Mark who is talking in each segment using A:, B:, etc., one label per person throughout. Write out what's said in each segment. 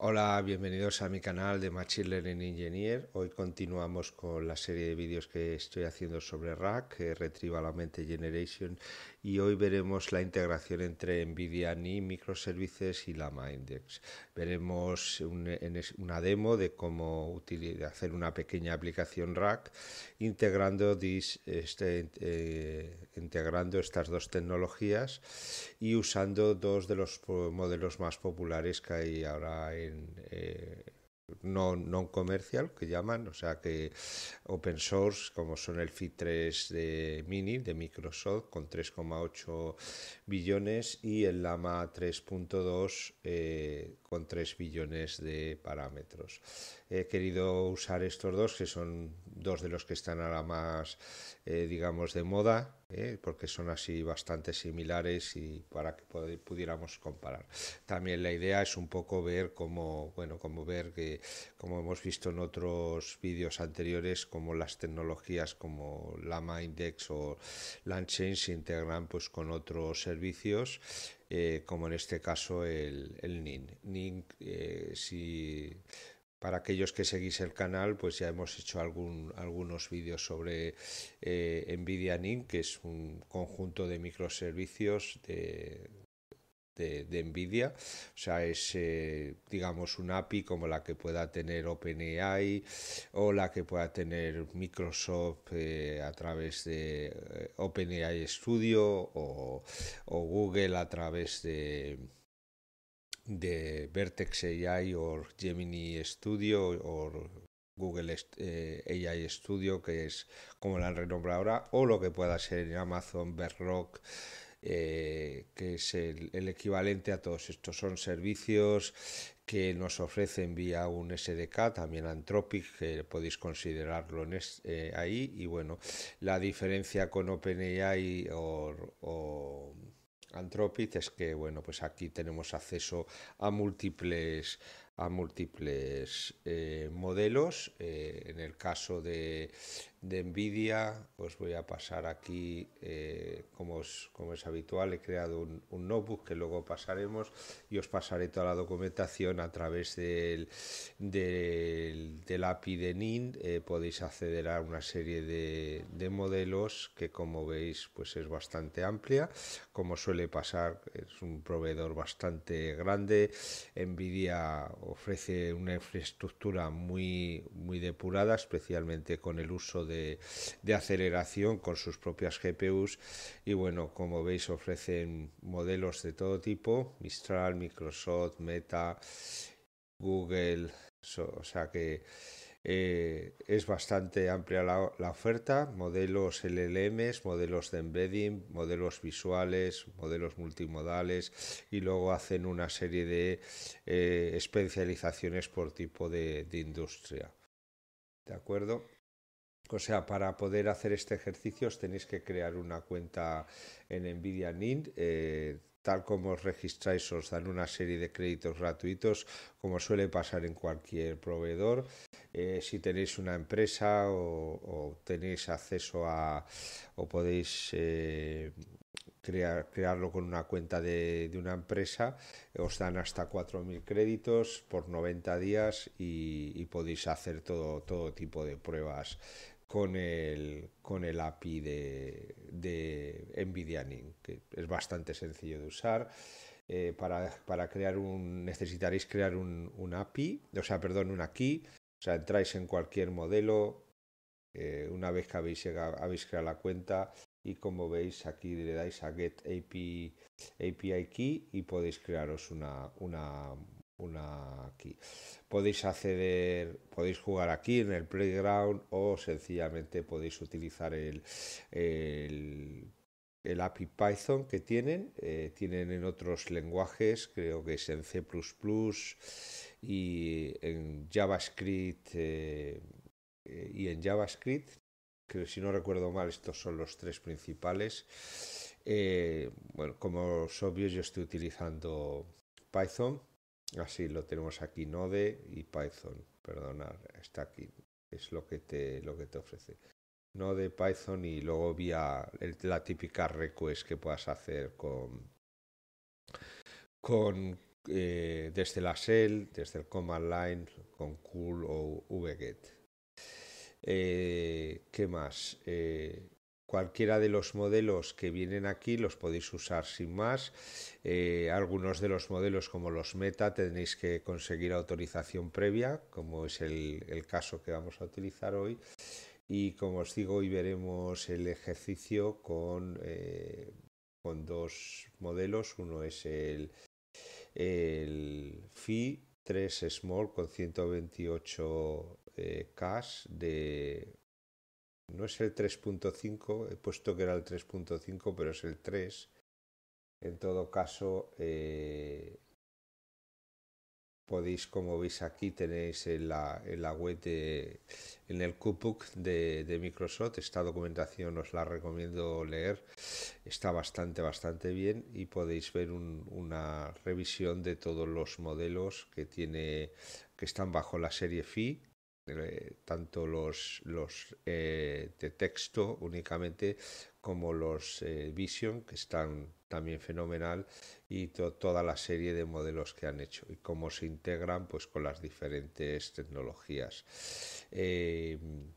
A: Hola, bienvenidos a mi canal de Machine Learning Engineer. Hoy continuamos con la serie de vídeos que estoy haciendo sobre rack eh, Retrieval Augmented Generation, y hoy veremos la integración entre NVIDIA NI Microservices y la mindex Veremos una demo de cómo hacer una pequeña aplicación rack integrando, este, eh, integrando estas dos tecnologías y usando dos de los modelos más populares que hay ahora en eh, no, comercial que llaman, o sea que open source como son el fit 3 de Mini de Microsoft con 3,8 billones y el Lama 3.2 eh, con 3 billones de parámetros. He querido usar estos dos, que son dos de los que están ahora más, eh, digamos, de moda, eh, porque son así bastante similares y para que pudiéramos comparar. También la idea es un poco ver cómo, bueno, como ver que, como hemos visto en otros vídeos anteriores, como las tecnologías como Lama Index o LandChain se integran pues con otros servicios eh, como en este caso el, el NIN. NIN eh, si, para aquellos que seguís el canal, pues ya hemos hecho algún, algunos vídeos sobre eh, NVIDIA NIN, que es un conjunto de microservicios de, de, NVIDIA. O sea, es, eh, digamos, una API como la que pueda tener OpenAI o la que pueda tener Microsoft eh, a través de eh, OpenAI Studio o, Google a través de de Vertex AI o Gemini Studio o Google AI Studio, que es como la han renombrado ahora, o lo que pueda ser Amazon, Bedrock, eh, que es el, equivalente a todos estos. Son servicios que nos ofrecen vía un SDK, también Anthropic, que podéis considerarlo en eh, ahí. Y bueno, la diferencia con OpenAI o, o Anthropic es que bueno, pues aquí tenemos acceso a múltiples a múltiples eh, modelos. en el caso de de NVIDIA, os pues voy a pasar aquí, eh, como, es, como es habitual, he creado un, notebook que luego pasaremos y os pasaré toda la documentación a través del, API de NIN. Eh, podéis acceder a una serie de, de, modelos que como veis pues es bastante amplia, como suele pasar, es un proveedor bastante grande. NVIDIA ofrece una infraestructura muy, muy depurada, especialmente con el uso de de, aceleración con sus propias GPUs y bueno, como veis ofrecen modelos de todo tipo, Mistral, Microsoft, Meta, Google, o sea que eh, es bastante amplia la, oferta, modelos LLMs, modelos de embedding, modelos visuales, modelos multimodales y luego hacen una serie de eh, especializaciones por tipo de industria. ¿De acuerdo? O sea, para poder hacer este ejercicio os tenéis que crear una cuenta en NVIDIA NIN, eh, tal como os registráis os dan una serie de créditos gratuitos como suele pasar en cualquier proveedor. Eh, si tenéis una empresa o, tenéis acceso a o podéis eh, crear, crearlo con una cuenta de, una empresa, os dan hasta 4.000 créditos por 90 días y, podéis hacer todo, todo tipo de pruebas con el, con el API de, de NVIDIA NIM, que es bastante sencillo de usar. Eh, para, crear un, necesitaréis crear un, un, API, o sea, perdón, una key, o sea, entráis en cualquier modelo, eh, una vez que habéis, habéis creado la cuenta y como veis aquí le dais a Get API, API Key y podéis crearos una, una una aquí. Podéis acceder, podéis jugar aquí en el playground o sencillamente podéis utilizar el, el, API Python que tienen. Eh, tienen en otros lenguajes, creo que es en C y en JavaScript. Eh, y en JavaScript, si no recuerdo mal, estos son los tres principales. Eh, bueno, como es obvio, yo estoy utilizando Python Así lo tenemos aquí, Node y Python. Perdonar, está aquí. Es lo que te, lo que te ofrece. Node, Python y luego vía la típica request que puedas hacer con, con eh, desde la shell, desde el command line, con cool o vget. Eh, ¿Qué más? Eh, Cualquiera de los modelos que vienen aquí los podéis usar sin más. Eh, algunos de los modelos como los meta tenéis que conseguir autorización previa, como es el, caso que vamos a utilizar hoy. Y como os digo, hoy veremos el ejercicio con, eh, con dos modelos. Uno es el, el 3 Small con 128 eh, de no es el 3.5, he puesto que era el 3.5, pero es el 3. En todo caso, eh, podéis, como veis aquí, tenéis en la, web, de, en el cookbook de, Microsoft, esta documentación os la recomiendo leer, está bastante, bastante bien y podéis ver una revisión de todos los modelos que, tiene, que están bajo la serie FI eh, tanto los, los eh, de texto únicamente como los eh, Vision, que están también fenomenal, y toda la serie de modelos que han hecho y cómo se integran pues, con las diferentes tecnologías. Em,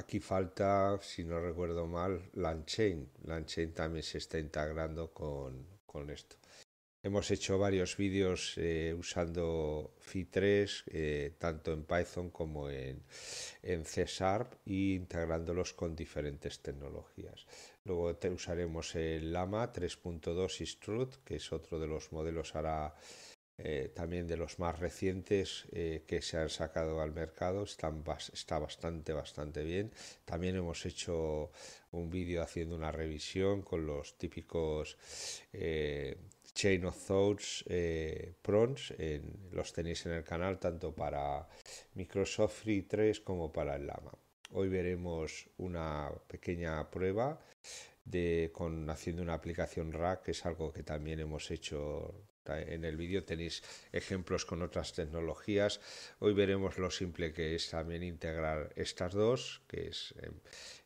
A: aquí falta, si no recuerdo mal, Lanchain. Lanchain también se está integrando con, con esto. Hemos hecho varios vídeos eh, usando fi 3 eh, tanto en Python como en, en C Sharp, e integrándolos con diferentes tecnologías. Luego usaremos el Lama 3.2 Instruct, que es otro de los modelos ahora eh, también de los más recientes que se han sacado al mercado Están está bastante bastante bien también hemos hecho un vídeo haciendo una revisión con los típicos Chain of Thoughts eh, los tenéis en el canal tanto para Microsoft Free 3 como para el Lama. Hoy veremos una pequeña prueba de, con, haciendo una aplicación RAC, que es algo que también hemos hecho en el vídeo tenéis ejemplos con otras tecnologías. Hoy veremos lo simple que es también integrar estas dos, que es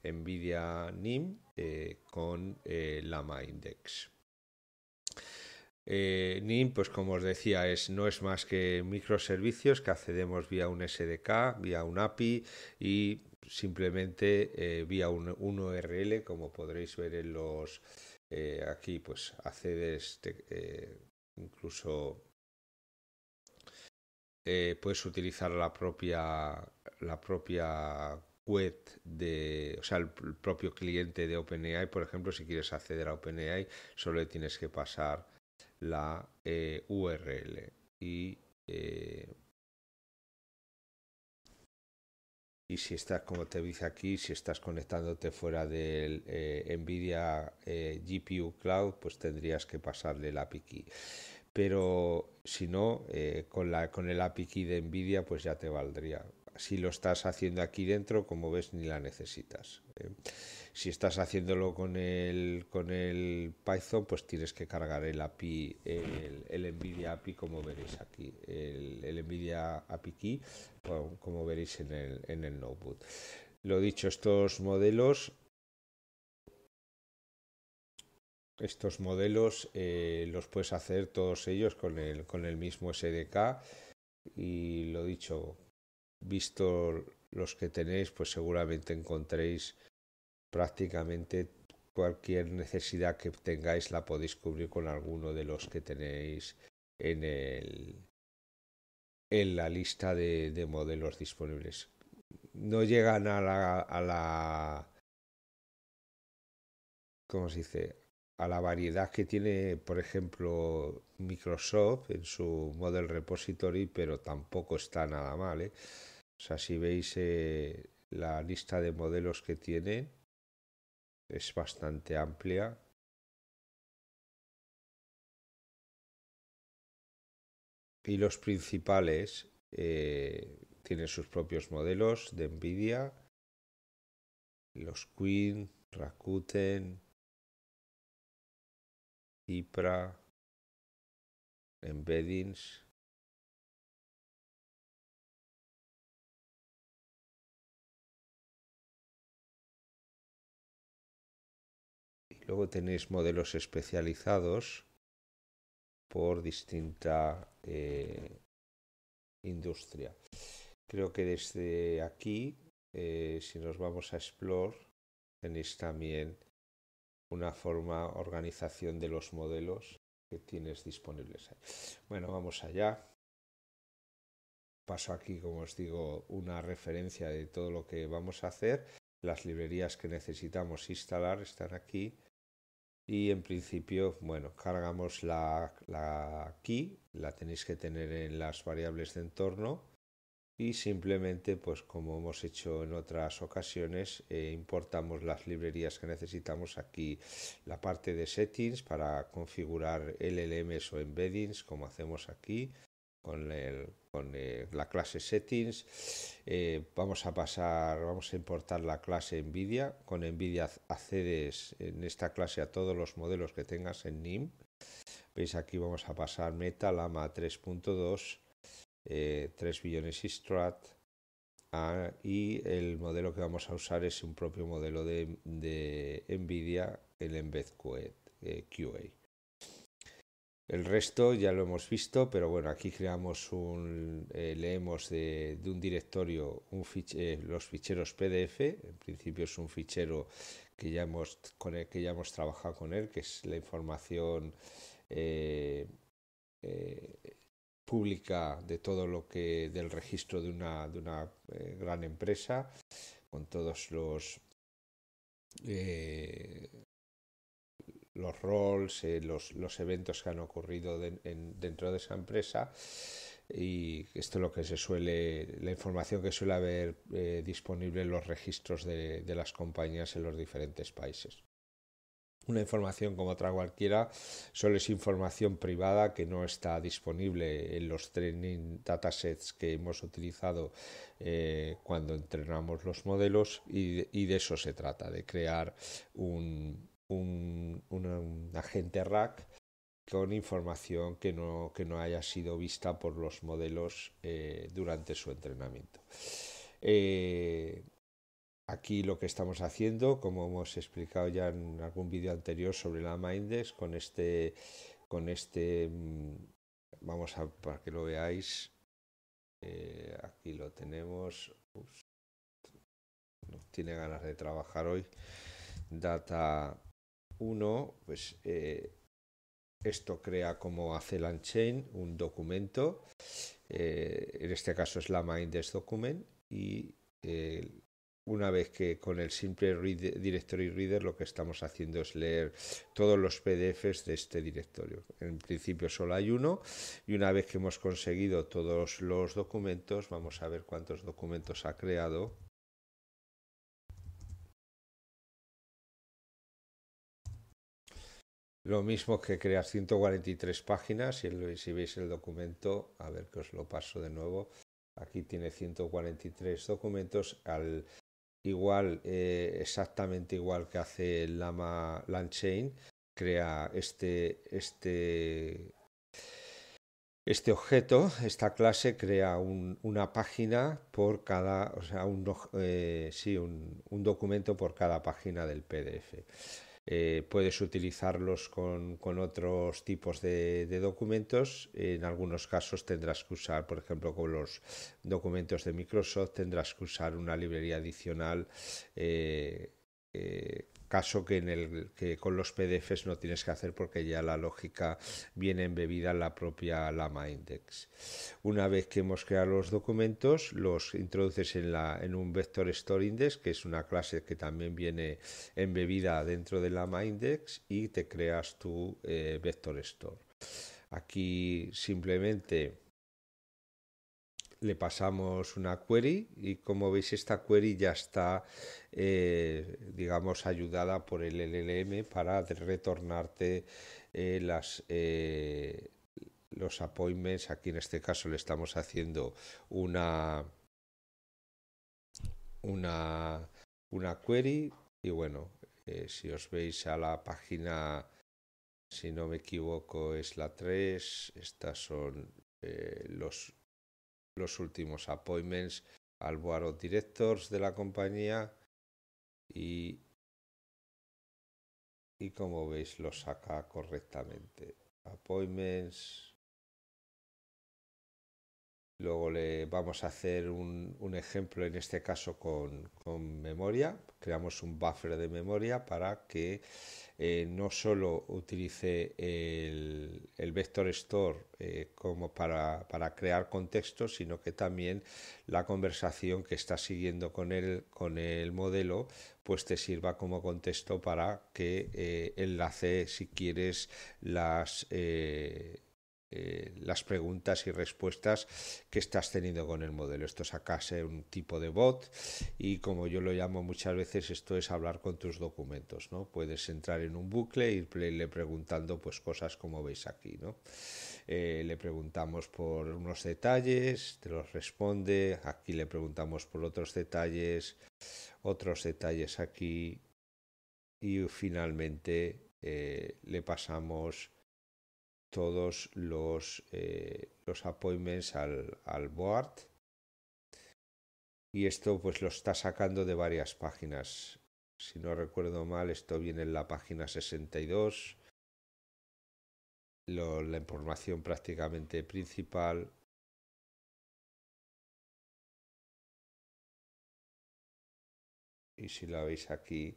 A: em, NVIDIA NIM eh, con eh, Lama Index. Eh, NIM, pues como os decía, es, no es más que microservicios que accedemos vía un SDK, vía un API y simplemente eh, vía un, URL, como podréis ver en los eh, aquí, pues accedes incluso puedes utilizar la propia la propia web de, o sea, el, el propio cliente de OpenAI, por ejemplo, si quieres acceder a OpenAI, solo tienes que pasar la eh, URL eh, y, si estás como te dice aquí si estás conectándote fuera del eh, Nvidia GPU Cloud pues tendrías que pasarle el API key pero si no con la con el API de Nvidia pues ya te valdría si lo estás haciendo aquí dentro como ves ni la necesitas si estás haciéndolo con el, con el Python, pues tienes que cargar el API, el, NVIDIA API, como veréis aquí, el, NVIDIA API Key, como veréis en el, en el notebook. Lo dicho, estos modelos estos modelos eh, los puedes hacer todos ellos con el, con el mismo SDK y lo dicho, visto los que tenéis, pues seguramente encontréis prácticamente cualquier necesidad que tengáis la podéis cubrir con alguno de los que tenéis en, el, en la lista de, modelos disponibles. No llegan a la, a la... se dice? A la variedad que tiene, por ejemplo, Microsoft en su Model Repository, pero tampoco está nada mal. ¿eh? O sea, si veis eh, la lista de modelos que tiene, es bastante amplia y los principales eh, tienen sus propios modelos de Nvidia, los Queen, Rakuten, Cipra, Embeddings. Luego tenéis modelos especializados por distinta eh, industria. Creo que desde aquí, eh, si nos vamos a explorar, tenéis también una forma organización de los modelos que tienes disponibles. Bueno, vamos allá. Paso aquí, como os digo, una referencia de todo lo que vamos a hacer. Las librerías que necesitamos instalar están aquí y en principio, bueno, cargamos la, la key, la tenéis que tener en las variables de entorno y simplemente, pues como hemos hecho en otras ocasiones, eh, importamos las librerías que necesitamos aquí, la parte de settings para configurar LLMs o embeddings, como hacemos aquí, con, la clase settings. Eh, vamos a pasar, vamos a importar la clase NVIDIA. Con NVIDIA accedes en esta clase a todos los modelos que tengas en NIM. Veis aquí vamos a pasar Meta, Lama 3.2, 3 billones y Strat. Ah, y el modelo que vamos a usar es un propio modelo de, NVIDIA, el Embed QA. E el resto ya lo hemos visto, pero bueno, aquí creamos un, eh, leemos de, un directorio un eh, los ficheros PDF. En principio es un fichero que ya hemos, con el, que ya hemos trabajado con él, que es la información eh, pública de todo lo que del registro de una, de una gran empresa, con todos los los roles, eh, los, los, eventos que han ocurrido dentro de esa empresa y esto es lo que se suele, la información que suele haber eh, disponible en los registros de, de, las compañías en los diferentes países. Una información como otra cualquiera solo es información privada que no está disponible en los training datasets que hemos utilizado eh, cuando entrenamos los modelos y, y de eso se trata, de crear un, un, agente RAC con información que no, que no haya sido vista por los modelos eh, durante su entrenamiento. Eh, aquí lo que estamos haciendo, como hemos explicado ya en algún vídeo anterior sobre la Mindex, con este, con este, mm, vamos a, para que lo veáis, eh, aquí lo tenemos, no tiene ganas de trabajar hoy, data uno, pues eh, esto crea, como hace un documento. Eh, en este caso es la Mindest Document. Y eh, una vez que con el simple directory reader lo que estamos haciendo es leer todos los PDFs de este directorio. En principio solo hay uno y una vez que hemos conseguido todos los documentos, vamos a ver cuántos documentos ha creado Lo mismo que crear 143 páginas, si, veis el documento, a ver que os lo paso de nuevo, aquí tiene 143 documentos, igual, eh, exactamente igual que hace Lama Landchain, crea este, este, este objeto, esta clase, crea una página por cada, o sea, un, eh, sí, un documento por cada página del PDF. Eh, puedes utilizarlos con, con otros tipos de, documentos. En algunos casos tendrás que usar, por ejemplo, con los documentos de Microsoft, tendrás que usar una librería adicional eh, eh, caso que, en el, que con los PDFs no tienes que hacer porque ya la lógica viene embebida en la propia Lama Index. Una vez que hemos creado los documentos, los introduces en, un Vector Store Index, que es una clase que también viene embebida dentro de Lama Index y te creas tu eh, Vector Store. Aquí simplemente le pasamos una query y como veis esta query ya está, eh, digamos, ayudada por el LLM para retornarte eh, las, eh, los appointments. Aquí en este caso le estamos haciendo una, una, una query y bueno, si os veis a la página... Si no me equivoco es la 3, estas son los los últimos appointments al board of directors de la compañía y, y como veis lo saca correctamente. Appointments, Luego le vamos a hacer un, ejemplo, en este caso con, memoria. Creamos un buffer de memoria para que eh, no solo utilice el, vector store eh, como para, crear contexto, sino que también la conversación que está siguiendo con el, con el modelo, pues te sirva como contexto para que eh, enlace, si quieres, las eh, las preguntas y respuestas que estás teniendo con el modelo. Esto ser un tipo de bot y como yo lo llamo muchas veces, esto es hablar con tus documentos, ¿no? Puedes entrar en un bucle e irle preguntando pues cosas como veis aquí, ¿no? Eh, le preguntamos por unos detalles, te los responde, aquí le preguntamos por otros detalles, otros detalles aquí y finalmente eh, le pasamos todos los, eh, los appointments al, board. Y esto pues lo está sacando de varias páginas. Si no recuerdo mal, esto viene en la página 62. la información prácticamente principal. Y si la veis aquí,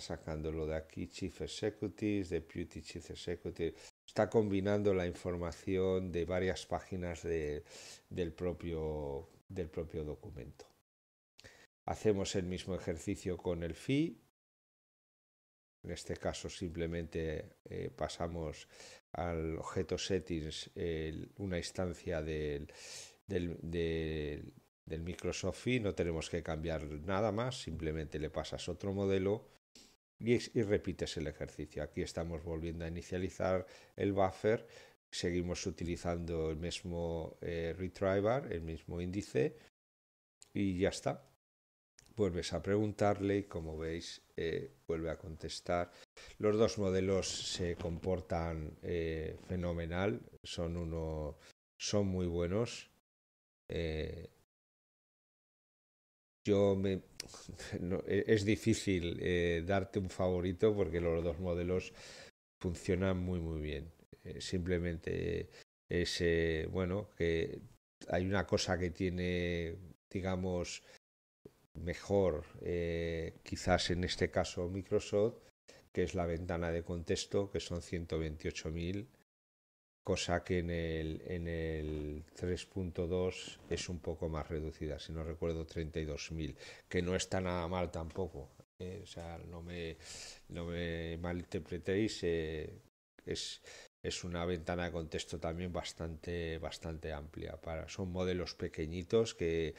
A: sacándolo de aquí, Chief Executives, Deputy Chief Executive, está combinando la información de varias páginas del, propio, documento. Hacemos el mismo ejercicio con el FI. En este caso simplemente eh, pasamos al objeto settings una instancia del, del Microsoft FI. No tenemos que cambiar nada más, simplemente le pasas otro modelo y, repites el ejercicio. Aquí estamos volviendo a inicializar el buffer, seguimos utilizando el mismo eh, retriever, el mismo índice y ya está. Vuelves a preguntarle y como veis eh, vuelve a contestar. Los dos modelos se comportan eh, fenomenal, son, uno, son muy buenos. Eh, yo e-, es difícil eh, darte un favorito porque los dos modelos funcionan muy muy bien. Eh, simplemente es eh, bueno que hay una cosa que tiene, digamos, mejor quizás en este caso Microsoft, que es la ventana de contexto, que son 128.000 cosa que en el, en el 3.2 es un poco más reducida, si no recuerdo 32.000, que no está nada mal tampoco. Eh, o sea, no me, me malinterpretéis, eh, es, una ventana de contexto también bastante, bastante amplia. Para, son modelos pequeñitos que,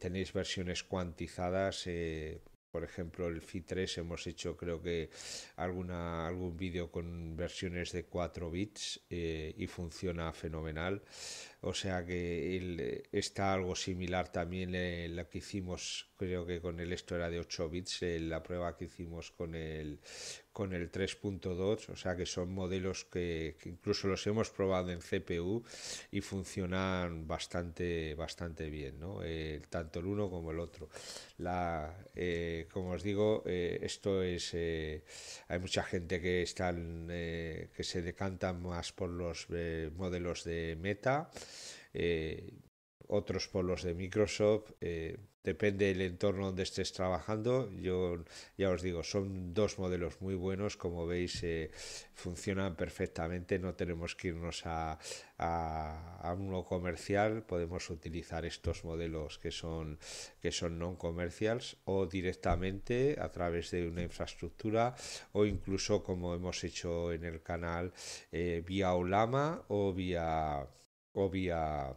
A: tenéis versiones cuantizadas eh, por ejemplo, el fi 3 hemos hecho creo que alguna, algún vídeo con versiones de 4 bits eh, y funciona fenomenal. O sea que está algo similar también en eh, la que hicimos, creo que con el esto era de 8 bits, eh, la prueba que hicimos con el, con el 3.2, o sea que son modelos que, incluso los hemos probado en CPU y funcionan bastante, bastante bien, ¿no? Eh, tanto el uno como el otro. La, como os digo, esto es, hay mucha gente que, están, que se decantan más por los modelos de meta eh, otros polos de Microsoft. Eh, depende del entorno donde estés trabajando. Yo ya os digo, son dos modelos muy buenos. Como veis, eh, funcionan perfectamente. No tenemos que irnos a, uno comercial. Podemos utilizar estos modelos que son, que son non comerciales o directamente a través de una infraestructura o incluso como hemos hecho en el canal eh, vía Olama o vía obvia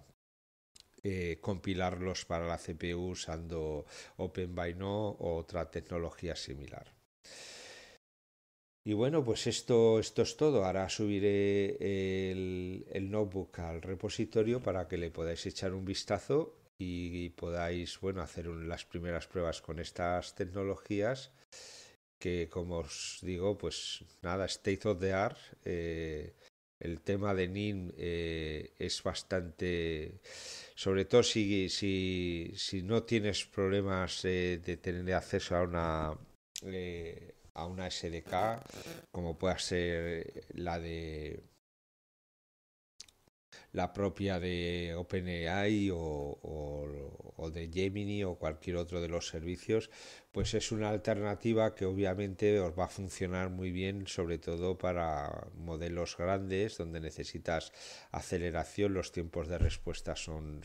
A: eh, compilarlos para la CPU usando OpenByNo o otra tecnología similar. Y bueno, pues esto, esto es todo. Ahora subiré el, notebook al repositorio para que le podáis echar un vistazo y, podáis bueno, hacer las primeras pruebas con estas tecnologías que, como os digo, pues nada, state of the art. Eh, el tema de NIM eh, es bastante, sobre todo si, si, si no tienes problemas eh, de tener acceso a una, eh, a una SDK, como pueda ser la de la propia de OpenAI o, o, de Gemini o cualquier otro de los servicios, pues es una alternativa que obviamente os va a funcionar muy bien, sobre todo para modelos grandes donde necesitas aceleración, los tiempos de respuesta son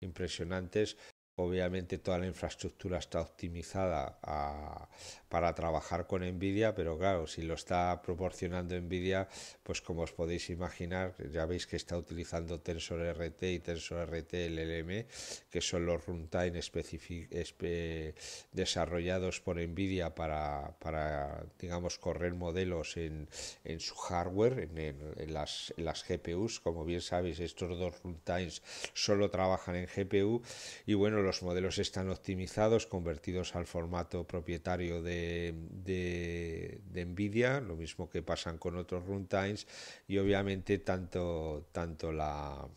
A: impresionantes Obviamente toda la infraestructura está optimizada ah, para trabajar con NVIDIA, pero claro, si lo está proporcionando NVIDIA, pues como os podéis imaginar, ya veis que está utilizando tensor rt y tensor rt LLM, que son los runtime específicos desarrollados por NVIDIA para, digamos, correr modelos en, su hardware, en, las, las, GPUs. Como bien sabéis, estos dos runtimes solo trabajan en GPU y bueno, los modelos están optimizados, convertidos al formato propietario de, de, NVIDIA, lo mismo que pasan con otros runtimes, y obviamente tanto, tanto la,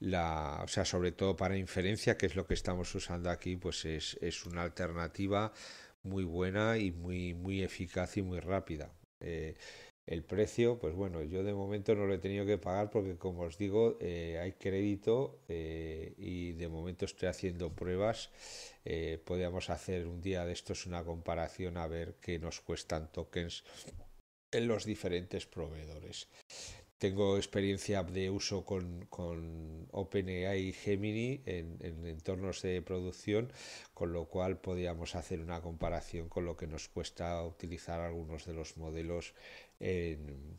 A: la, o sea, sobre todo para inferencia, que es lo que estamos usando aquí, pues es, una alternativa muy buena y muy, muy eficaz y muy rápida. Eh, el precio, pues bueno, yo de momento no lo he tenido que pagar porque como os digo, eh, hay crédito eh, y de momento estoy haciendo pruebas. Eh, podríamos hacer un día de estos una comparación a ver qué nos cuestan tokens en los diferentes proveedores. Tengo experiencia de uso con, OpenAI y Gemini en, en, entornos de producción, con lo cual podíamos hacer una comparación con lo que nos cuesta utilizar algunos de los modelos en,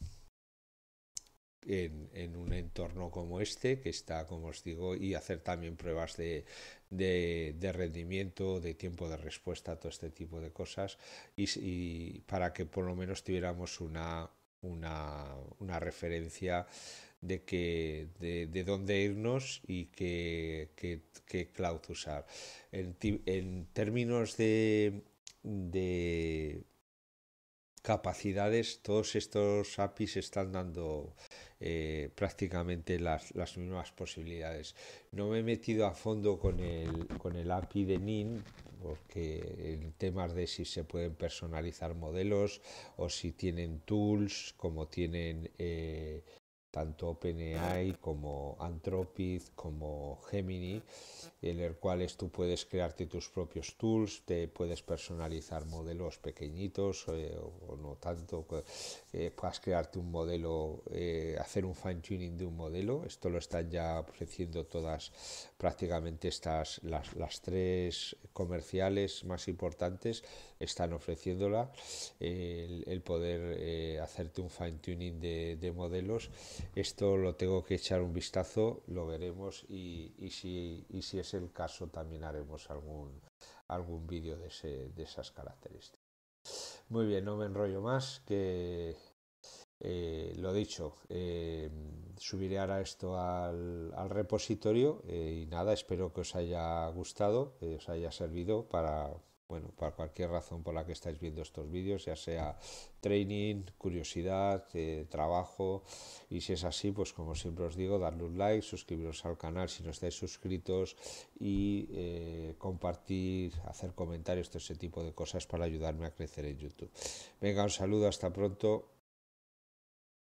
A: un entorno como este, que está, como os digo, y hacer también pruebas de, rendimiento, de tiempo de respuesta, todo este tipo de cosas, y, para que por lo menos tuviéramos una, una, una referencia de, que, de, dónde irnos y qué, qué, cloud usar. En, en términos de, de capacidades, todos estos APIs están dando eh, prácticamente las, mismas posibilidades. No me he metido a fondo con el, con el API de NIN, porque en temas de si se pueden personalizar modelos o si tienen tools, como tienen eh, tanto OpenAI como Anthropic, como Gemini, en el cual tú puedes crearte tus propios tools, te puedes personalizar modelos pequeñitos eh, o, no tanto, pues, eh, puedes crearte un modelo, eh, hacer un fine tuning de un modelo. Esto lo están ya ofreciendo todas prácticamente estas las, las tres comerciales más importantes están ofreciéndola, el, poder eh, hacerte un fine tuning de, modelos. Esto lo tengo que echar un vistazo, lo veremos y, si, si, es el caso también haremos algún, algún vídeo de, esas características. Muy bien, no me enrollo más, que eh, lo dicho, eh, subiré ahora esto al, repositorio y nada, espero que os haya gustado, os haya servido para, bueno, para cualquier razón por la que estáis viendo estos vídeos, ya sea training, curiosidad, eh, trabajo, y si es así, pues como siempre os digo, darle un like, suscribiros al canal si no estáis suscritos y eh, compartir, hacer comentarios, todo ese tipo de cosas para ayudarme a crecer en YouTube. Venga, un saludo, hasta pronto.